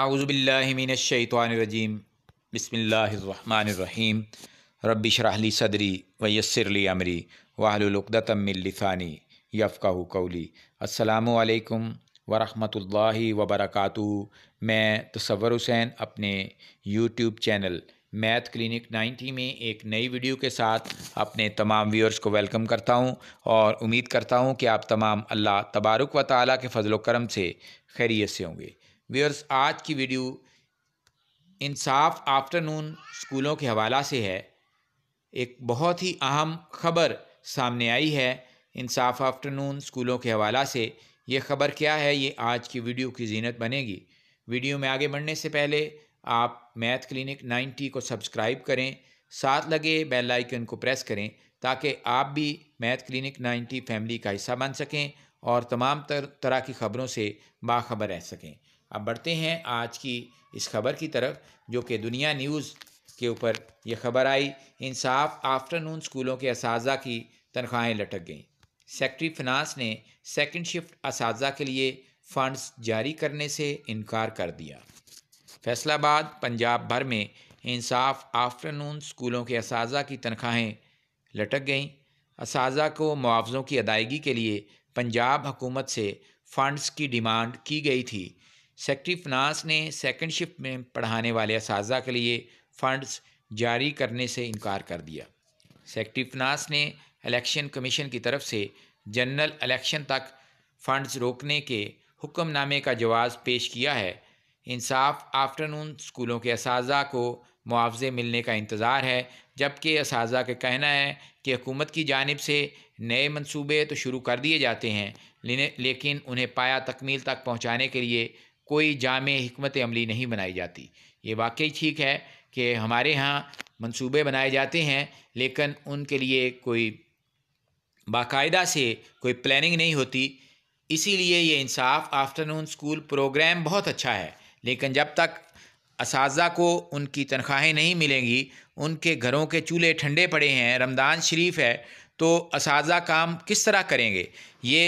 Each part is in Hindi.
आउज़बिल्लिमिनशैतवानरजीम बसमीम रबिशरहली सदरी वयसरली अमरी वाहलुलदातमिलसानी यफ़ा कौली असलकम वरहल वबरक मैं तसवर हुसैन अपने यूट्यूब चैनल मैथ क्लिनिक 90 में एक नई वीडियो के साथ अपने तमाम व्यूअर्स को वेलकम करता हूं और उम्मीद करता हूं कि आप तमाम अल्लाह तबारक व ताली के फजलोक्रम करम से खैरियत से होंगे व्यूअर्स आज की वीडियो इंसाफ आफ्टरनून स्कूलों के हवाला से है एक बहुत ही अहम खबर सामने आई है इंसाफ आफ्टरनून स्कूलों के हवाला से ये खबर क्या है ये आज की वीडियो की जीनत बनेगी वीडियो में आगे बढ़ने से पहले आप मैथ क्लिनिक 90 को सब्सक्राइब करें साथ लगे बेल आइकन को प्रेस करें ताकि आप भी मैथ क्लिनिक 90 फैमिली का हिस्सा बन सकें और तमाम तर, तरह की खबरों से बाखबर रह सकें अब बढ़ते हैं आज की इस खबर की तरफ जो कि दुनिया न्यूज़ के ऊपर ये खबर आई इंसाफ आफ्टरनून स्कूलों के इस की तनख्वाहें लटक गईं सेक्रटरी फिनांस ने सेकंड शिफ्ट इस के लिए फंड्स जारी करने से इनकार कर दिया फैसलाबाद पंजाब भर में इंसाफ आफ्टरनून स्कूलों के इस की तनख्वाहें लटक गईं इस को मुआवज़ों की अदायगी के लिए पंजाब हुकूमत से फ़ंड्स की डिमांड की गई थी सेक्ट्री फिनांस ने सेकेंड शिफ्ट में पढ़ाने वाले इस के लिए फ़ंड्स जारी करने से इनकार कर दिया सेक्रेटरी फिनांस ने इलेक्शन कमीशन की तरफ से जनरल इलेक्शन तक फ़ंड्स रोकने के हुक्मनामे का जवाब पेश किया है इंसाफ आफ्टरनून स्कूलों के इस को मुआवजे मिलने का इंतज़ार है जबकि इस का कहना है कि हुकूमत की जानब से नए मनसूबे तो शुरू कर दिए जाते हैं लेकिन उन्हें पाया तकमील तक पहुँचाने के लिए कोई जाम हमत अमली नहीं बनाई जाती ये वाकई ठीक है कि हमारे यहाँ मंसूबे बनाए जाते हैं लेकिन उनके लिए कोई बाकायदा से कोई प्लानिंग नहीं होती इसीलिए ये इंसाफ आफ्टरनून स्कूल प्रोग्राम बहुत अच्छा है लेकिन जब तक इस को उनकी तनख्वाहें नहीं मिलेंगी उनके घरों के चूल्हे ठंडे पड़े हैं रमज़ान शरीफ है तो इस काम किस तरह करेंगे ये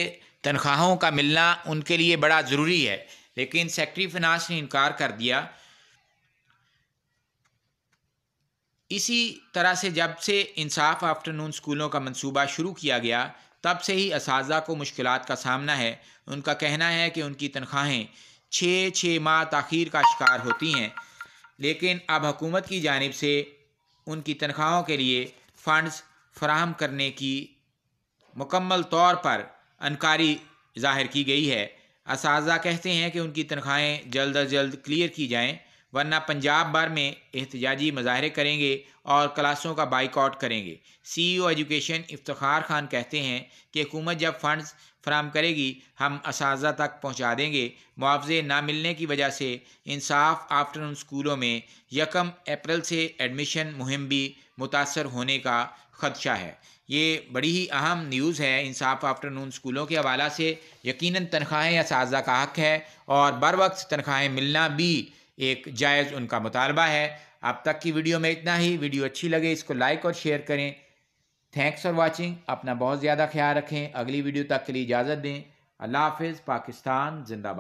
तनख्वाहों का मिलना उनके लिए बड़ा ज़रूरी है लेकिन सेक्रेटरी फिनांस ने इनकार कर दिया इसी तरह से जब से इंसाफ आफ्टरनून स्कूलों का मंसूबा शुरू किया गया तब से ही इस को मुश्किल का सामना है उनका कहना है कि उनकी तनख्वाहें छः छः माह तखीर का शिकार होती हैं लेकिन अब हुकूमत की जानब से उनकी तनख्वाहों के लिए फ़ंड्स फराहम करने की मुकम्मल तौर पर अनकारी जाहिर की गई है इस कहते हैं कि उनकी तनख्वाहें जल्द अज जल्द क्लियर की जाएँ वरना पंजाब भर में एहतजाजी मुजाहरे करेंगे और क्लासों का बाइकआउट करेंगे सीईओ एजुकेशन इफ्तार खान कहते हैं कि हुकूमत जब फंड्स फ्राहम करेगी हम इस तक पहुँचा देंगे मुआवजे ना मिलने की वजह से इंसाफ आफ्टरनून स्कूलों में यकम अप्रैल से एडमिशन मुहिम भी मुतासर होने का खदशा है ये बड़ी ही अहम न्यूज़ है इंसाफ आफ्टरनून स्कूलों के हवाला से यकीन तनख्वाहें इस का हक है और बर वक्त तनख्वाहें मिलना भी एक जायज़ उनका मुतालबा है अब तक की वीडियो में इतना ही वीडियो अच्छी लगे इसको लाइक और शेयर करें थैंक्स फॉर वॉचिंग अपना बहुत ज़्यादा ख्याल रखें अगली वीडियो तक के लिए इजाज़त दें अल्लाह हाफिज़ पाकिस्तान जिंदाबाद